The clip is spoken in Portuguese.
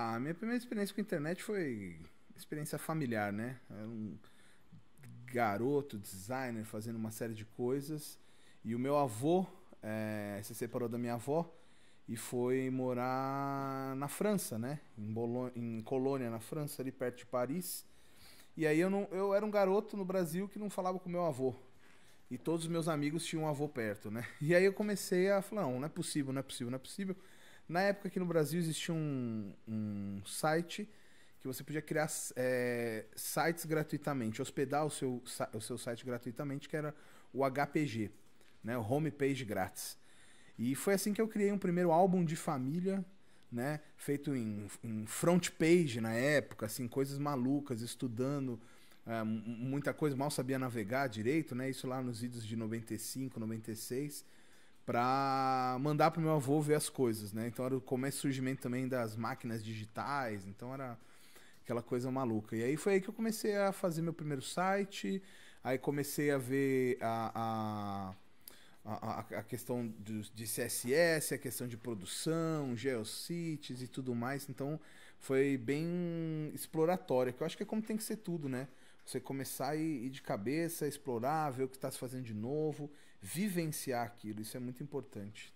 A ah, minha primeira experiência com a internet foi experiência familiar, né? Era é um garoto, designer, fazendo uma série de coisas. E o meu avô é, se separou da minha avó e foi morar na França, né? Em, Bolon em Colônia, na França, ali perto de Paris. E aí eu, não, eu era um garoto no Brasil que não falava com meu avô. E todos os meus amigos tinham um avô perto, né? E aí eu comecei a falar, não, não é possível, não é possível, não é possível. Na época aqui no Brasil existia um, um site que você podia criar é, sites gratuitamente, hospedar o seu, o seu site gratuitamente, que era o HPG, né? o Homepage Grátis. E foi assim que eu criei um primeiro álbum de família, né? feito em, em front page na época, assim, coisas malucas, estudando é, muita coisa, mal sabia navegar direito, né? isso lá nos vídeos de 95, 96 para mandar pro meu avô ver as coisas, né? Então era o começo de surgimento também das máquinas digitais, então era aquela coisa maluca. E aí foi aí que eu comecei a fazer meu primeiro site, aí comecei a ver a, a, a, a questão de CSS, a questão de produção, geocities e tudo mais. Então foi bem exploratória, que eu acho que é como tem que ser tudo, né? Você começar a ir de cabeça, explorar, ver o que está se fazendo de novo, vivenciar aquilo, isso é muito importante.